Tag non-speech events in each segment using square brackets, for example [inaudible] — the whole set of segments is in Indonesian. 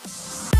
Ayah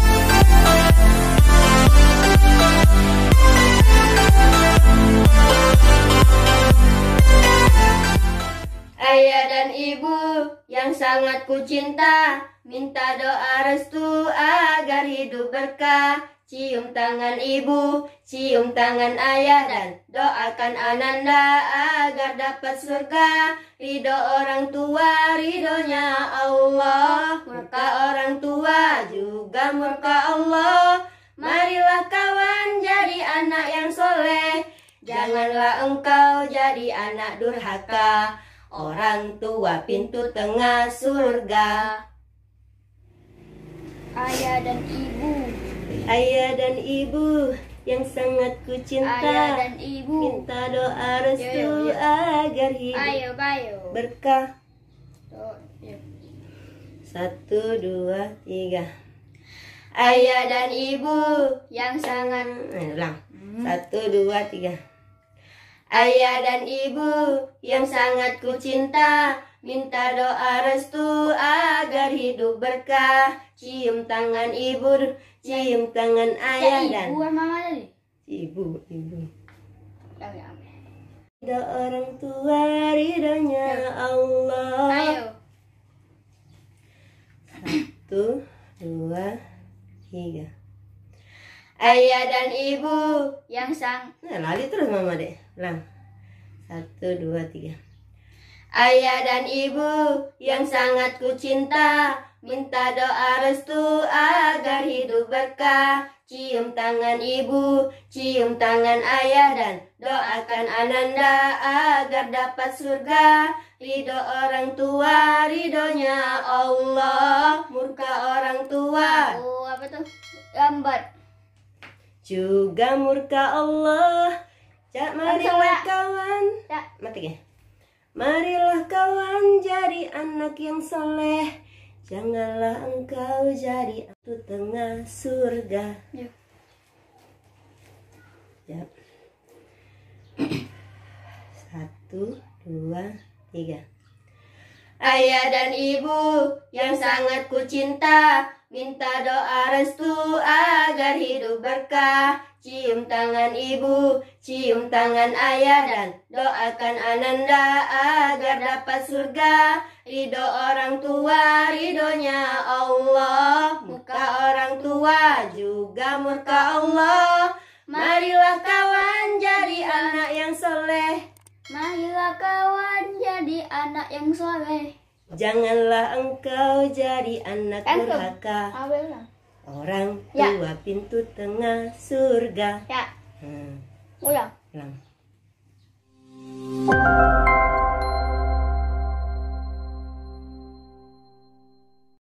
dan ibu yang sangat kucinta, minta doa restu agar hidup berkah Cium tangan ibu, cium tangan ayah dan doakan ananda agar dapat surga Ridho orang tua, ridhonya Allah Murka orang tua juga murka Allah Marilah kawan jadi anak yang soleh Janganlah engkau jadi anak durhaka Orang tua pintu tengah surga Ayah dan ibu Ayah dan ibu yang sangat ku cinta dan ibu Minta doa restu yo, yo, yo. agar hidup ayo, ayo. berkah oh, ya. Satu, dua, tiga Ayah dan ibu yang sangat nah, ulang. Hmm. Satu, dua, tiga Ayah dan ibu yang sangat ku cinta Minta doa restu agar agar hidup berkah. Cium tangan ibu, cium tangan ayah dan ibu mama Ibu, ibu. orang tua, ridhonya ya. Allah. Ayo. Satu, dua, tiga. Ayah dan ibu yang sang. Nah, lali terus mama deh. lang Satu, dua, tiga. Ayah dan ibu yang sangat ku cinta, Minta doa restu agar hidup berkah Cium tangan ibu, cium tangan ayah dan Doakan ananda agar dapat surga Ridho orang tua, ridhonya Allah Murka orang tua Oh apa tuh? Lambat Juga murka Allah Cak mari kawan Cak Mati ya? Marilah kawan jadi anak yang soleh Janganlah engkau jadi aku tengah surga ya. ya. [clears throat] Satu, dua, tiga Ayah dan ibu yang sangat ku cinta Minta doa restu agar hidup berkah. Cium tangan ibu, cium tangan ayah dan doakan ananda agar dapat surga. Ridho orang tua, ridhonya Allah. Muka orang tua juga murka Allah. Marilah kawan jadi anak yang soleh. Marilah kawan jadi anak yang soleh. Janganlah engkau jadi anak durhaka. Orang ya. tua pintu tengah surga. Ya. Hmm. Ulang. Oh ya. nah. Ulang.